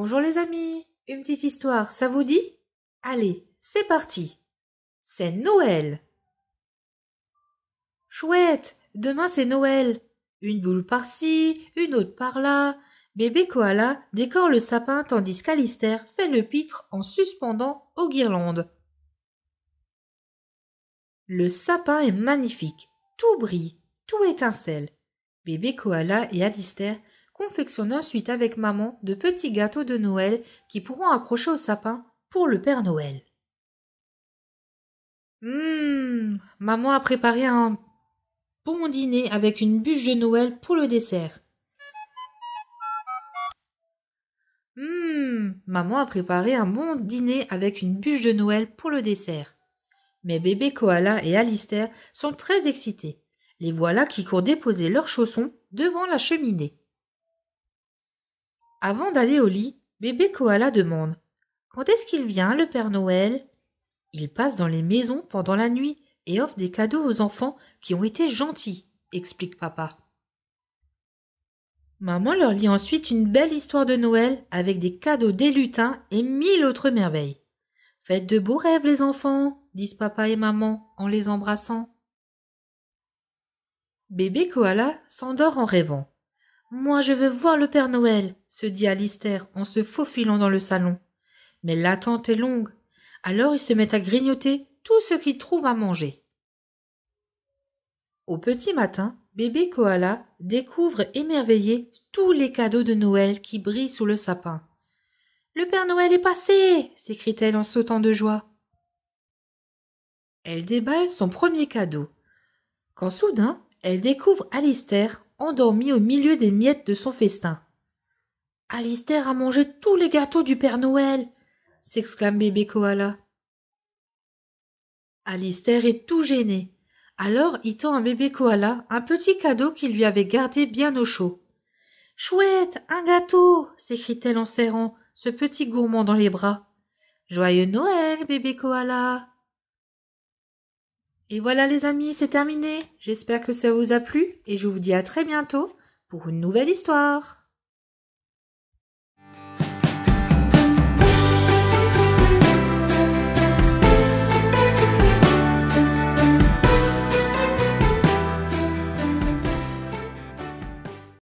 Bonjour les amis, une petite histoire, ça vous dit Allez, c'est parti. C'est Noël. Chouette, demain c'est Noël. Une boule par-ci, une autre par-là. Bébé Koala décore le sapin tandis qu'Alister fait le pitre en suspendant aux guirlandes. Le sapin est magnifique, tout brille, tout étincelle. Bébé Koala et confectionne ensuite avec maman de petits gâteaux de Noël qui pourront accrocher au sapin pour le Père Noël. Hum, maman a préparé un bon dîner avec une bûche de Noël pour le dessert. Hum, maman a préparé un bon dîner avec une bûche de Noël pour le dessert. Mais bébé Koala et Alistair sont très excités. Les voilà qui courent déposer leurs chaussons devant la cheminée. Avant d'aller au lit, bébé Koala demande Quand est-ce qu'il vient, le Père Noël Il passe dans les maisons pendant la nuit et offre des cadeaux aux enfants qui ont été gentils, explique papa. Maman leur lit ensuite une belle histoire de Noël avec des cadeaux des lutins et mille autres merveilles. Faites de beaux rêves, les enfants, disent papa et maman en les embrassant. Bébé Koala s'endort en rêvant. Moi, je veux voir le Père Noël, se dit Alistair en se faufilant dans le salon. Mais l'attente est longue. Alors il se met à grignoter tout ce qu'il trouve à manger. Au petit matin, bébé Koala découvre émerveillé tous les cadeaux de Noël qui brillent sous le sapin. Le Père Noël est passé s'écrie-t-elle en sautant de joie. Elle déballe son premier cadeau, quand soudain elle découvre Alistair endormi au milieu des miettes de son festin. Alistair a mangé tous les gâteaux du Père Noël s'exclame bébé Koala. Alistair est tout gêné. Alors il tend à bébé Koala un petit cadeau qu'il lui avait gardé bien au chaud. Chouette, un gâteau s'écrie-t-elle en serrant ce petit gourmand dans les bras. Joyeux Noël, bébé Koala et voilà les amis, c'est terminé. J'espère que ça vous a plu et je vous dis à très bientôt pour une nouvelle histoire.